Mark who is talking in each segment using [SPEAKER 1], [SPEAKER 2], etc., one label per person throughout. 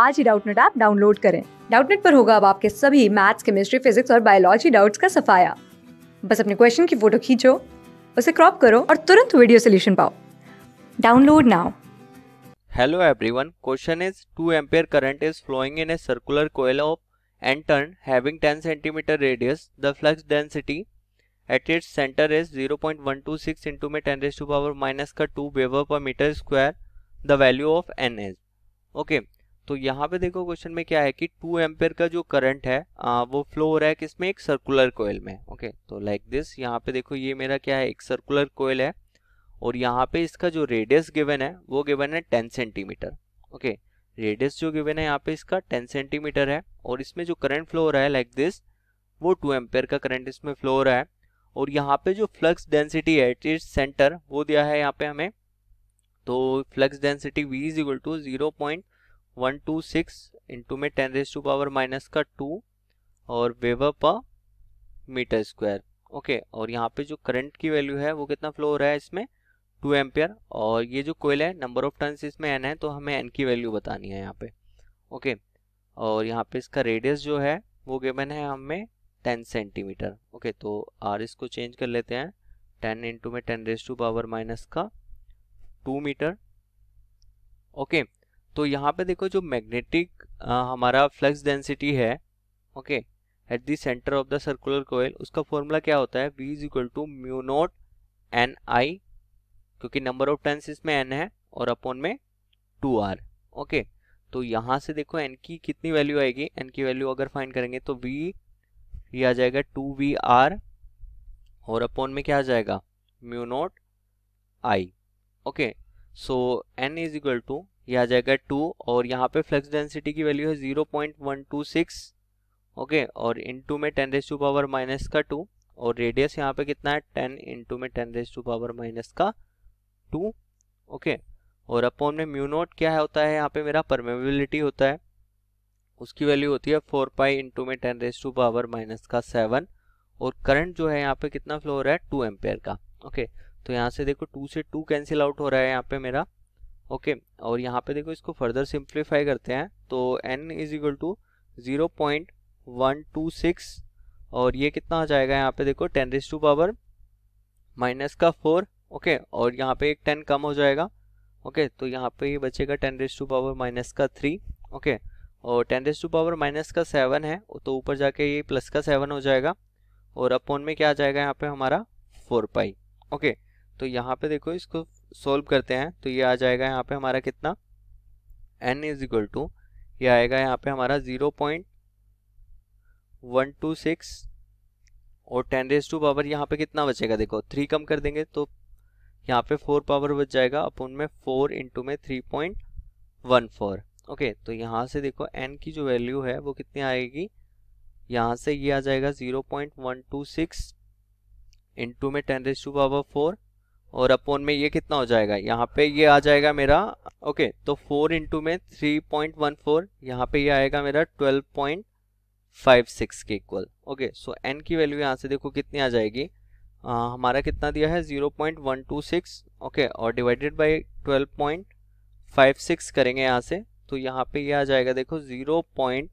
[SPEAKER 1] आज ही Doubtnut app download करें डाउटनेट पर होगा अब आपके सभी मैथ्स केमिस्ट्री फिजिक्स और बायोलॉजी डाउट्स का सफाया बस अपने क्वेश्चन की फोटो खींचो उसे क्रॉप करो और तुरंत वीडियो सोल्यूशन पाओ download now hello everyone question is two ampere current is flowing in a circular coil of and turn having 10 centimetre radius the flux density at its centre is 0.126 into में ten raise to power minus का two weber per metre square the value of N is okay तो यहाँ पे देखो question में क्या है कि टू एम्पेयर का जो करंट है आ, वो फ्लो हो रहा है किसमें एक सर्कुलर कोयल में ओके तो लाइक दिस यहाँ पे देखो ये मेरा क्या है एक सर्कुलर कोयल है और यहाँ पे इसका जो रेडियस गिवन है वो गिवन है टेन सेंटीमीटर ओके रेडियस जो गिवन है यहाँ पे इसका टेन सेंटीमीटर है और इसमें जो करंट फ्लो हो रहा है लाइक दिस वो टू एम्पेयर का करंट इसमें फ्लो हो रहा है और यहाँ पे जो फ्लक्स डेंसिटी है इट सेंटर वो दिया है यहाँ पे हमें तो flux density B is equal to zero point one two six into में ten raise to power minus का टू और weber per metre square okay और यहाँ पे जो करंट की वैल्यू है वो कितना फ्लो हो रहा है इसमें टू एम्पियर और ये जो कोयल है नंबर ऑफ टर्न्स इसमें एन है तो हमें एन की वैल्यू बतानी है यहाँ पे ओके और यहाँ पे इसका रेडियस जो है वो गिवन है हमें टेन सेंटीमीटर ओके तो आर इसको चेंज कर लेते हैं टेन इंटू में ten raise to power minus का टू मीटर ओके okay, तो यहाँ पे देखो जो मैग्नेटिक हमारा फ्लक्स डेंसिटी है okay at the centre of the circular coil उसका फॉर्मूला क्या होता है B is equal to mu naught N I क्योंकि नंबर ऑफ टर्न्स इसमें एन है और अपॉन में टू आर ओके तो यहाँ से देखो एन की कितनी वैल्यू आएगी एन की वैल्यू अगर फाइंड करेंगे तो वी ये आ जाएगा टू वी आर और अपॉन में क्या आ जाएगा mu naught I okay so N is equal to ये आ जाएगा टू और यहाँ पे फ्लक्स डेंसिटी की वैल्यू है zero point one two six okay और इंटू में ten raise to power minus का टू और रेडियस यहाँ पे कितना है टेन इंटू में ten raise to power minus का टू ओके और अपॉन में म्यू नोट क्या है होता है यहाँ पे मेरा परमेबिलिटी होता है उसकी वैल्यू होती है फोर पाई इंटू में ten raise to power minus का सेवन और करंट जो है यहाँ पे कितना फ्लो हो रहा है टू एम्पेयर का ओके तो यहाँ से देखो टू से टू कैंसिल आउट हो रहा है यहाँ पे मेरा ओके और यहाँ पे देखो इसको फर्दर सिंप्लीफाई करते हैं तो n is equal to zero point one two six और ये कितना आ जाएगा यहाँ पे देखो ten raise to power minus का फोर ओके और यहाँ पे एक टेन कम हो जाएगा ओके तो यहाँ पे ये बचेगा ten raise to power minus का थ्री ओके और ten raise to power minus का सेवन है तो ऊपर जाके ये प्लस का सेवन हो जाएगा और अपोन में क्या आ जाएगा यहाँ पे हमारा फोर पाई ओके तो यहाँ पे देखो इसको सोल्व करते हैं तो ये आ जाएगा यहाँ पे हमारा कितना एन इज इक्वल टू ये आएगा यहाँ पे हमारा zero point one two six और टेन रेज टू पावर यहाँ पे कितना बचेगा देखो थ्री कम कर देंगे तो यहाँ पे फोर पावर बच जाएगा अपन में फोर इंटू में three point one four okay तो यहाँ से देखो एन की जो वैल्यू है वो कितनी आएगी यहाँ से ये यह आ जाएगा zero point one two six into में ten raise to power four और अपोन में ये कितना हो जाएगा यहाँ पे ये आ जाएगा मेरा ओके तो फोर इंटू में थ्री पॉइंट वन फोर यहाँ पे ये आएगा मेरा ट्वेल्व पॉइंट फाइव सिक्स के इक्वल ओके सो एन की वैल्यू यहाँ से देखो कितनी आ जाएगी आ, हमारा कितना दिया है zero point one two six okay और divided by twelve point five six करेंगे यहाँ से तो यहाँ पे ये यह आ जाएगा देखो zero point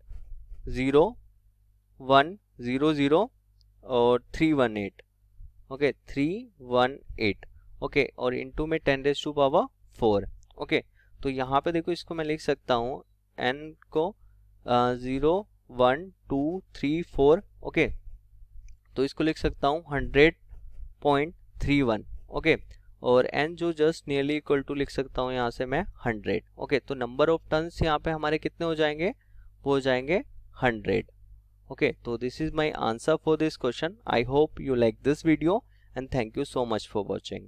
[SPEAKER 1] zero one zero zero और three one eight okay three one eight okay और टू में ten raise to power four okay तो यहाँ पे देखो इसको मैं लिख सकता हूँ एन को zero one two three four okay तो इसको लिख सकता हूँ hundred point three one okay और एन जो जस्ट नियरली इक्वल टू लिख सकता हूँ यहाँ से मैं हंड्रेड ओके तो नंबर ऑफ टन्स यहाँ पे हमारे कितने हो जाएंगे वो हो जाएंगे हंड्रेड ओके तो this is my answer for this question I hope you like this video and thank you so much for watching